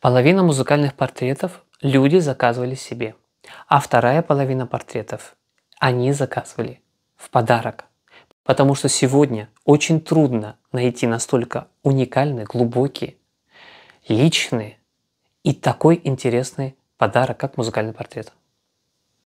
Половина музыкальных портретов люди заказывали себе, а вторая половина портретов они заказывали в подарок. Потому что сегодня очень трудно найти настолько уникальный, глубокий, личный и такой интересный подарок, как музыкальный портрет.